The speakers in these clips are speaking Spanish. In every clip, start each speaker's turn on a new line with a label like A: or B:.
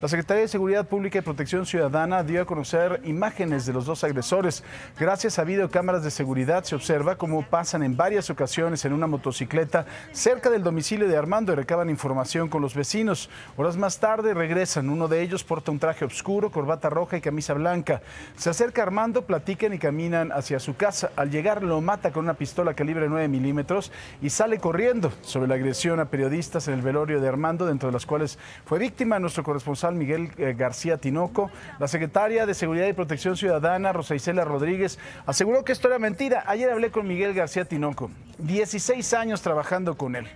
A: La Secretaría de Seguridad Pública y Protección Ciudadana dio a conocer imágenes de los dos agresores. Gracias a videocámaras de seguridad se observa cómo pasan en varias ocasiones en una motocicleta cerca del domicilio de Armando y recaban información con los vecinos. Horas más tarde regresan. Uno de ellos porta un traje oscuro, corbata roja y camisa blanca. Se acerca a Armando, platican y caminan hacia su casa. Al llegar lo mata con una pistola calibre 9 milímetros y sale corriendo sobre la agresión a periodistas en el velorio de Armando, dentro de las cuales fue víctima nuestro corresponsal Miguel eh, García Tinoco. La secretaria de Seguridad y Protección Ciudadana, Rosa Isela Rodríguez, aseguró que esto era mentira. Ayer hablé con Miguel García Tinoco, 16 años trabajando con él.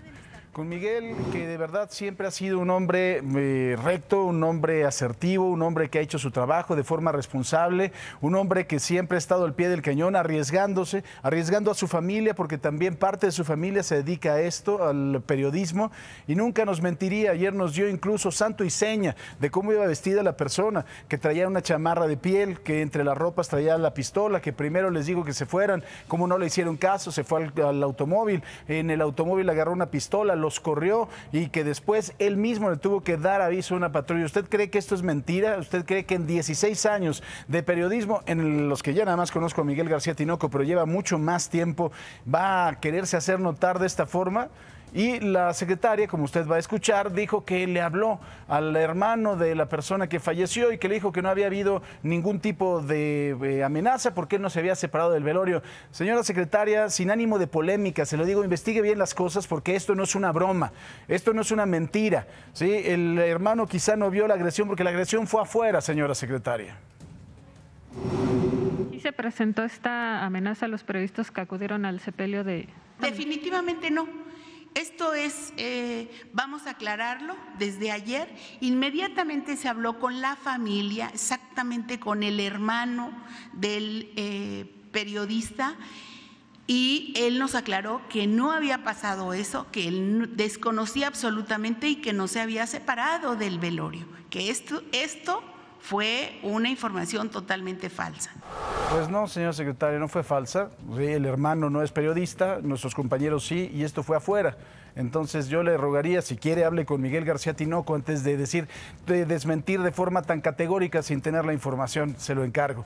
A: Con Miguel, que de verdad siempre ha sido un hombre eh, recto, un hombre asertivo, un hombre que ha hecho su trabajo de forma responsable, un hombre que siempre ha estado al pie del cañón, arriesgándose, arriesgando a su familia, porque también parte de su familia se dedica a esto, al periodismo, y nunca nos mentiría. Ayer nos dio incluso santo y seña de cómo iba vestida la persona, que traía una chamarra de piel, que entre las ropas traía la pistola, que primero les dijo que se fueran, como no le hicieron caso, se fue al, automóvil, en el automóvil agarró una pistola, los corrió y que después él mismo le tuvo que dar aviso a una patrulla. ¿Usted cree que esto es mentira? ¿Usted cree que en 16 años de periodismo, en los que ya nada más conozco a Miguel García Tinoco, pero lleva mucho más tiempo, va a quererse hacer notar de esta forma? Y la secretaria, como usted va a escuchar, dijo que le habló al hermano de la persona que falleció y que le dijo que no había habido ningún tipo de eh, amenaza porque él no se había separado del velorio. Señora secretaria, sin ánimo de polémica, se lo digo, investigue bien las cosas porque esto no es una broma, esto no es una mentira. ¿sí? El hermano quizá no vio la agresión porque la agresión fue afuera, señora secretaria.
B: ¿Y se presentó esta amenaza a los previstos que acudieron al sepelio de... Definitivamente no es, eh, vamos a aclararlo, desde ayer inmediatamente se habló con la familia, exactamente con el hermano del eh, periodista. Y él nos aclaró que no había pasado eso, que él desconocía absolutamente y que no se había separado del velorio, que esto, esto fue una información totalmente falsa.
A: Pues no, señor secretario, no fue falsa. El hermano no es periodista, nuestros compañeros sí, y esto fue afuera. Entonces yo le rogaría, si quiere, hable con Miguel García Tinoco antes de decir, de desmentir de forma tan categórica sin tener la información, se lo encargo.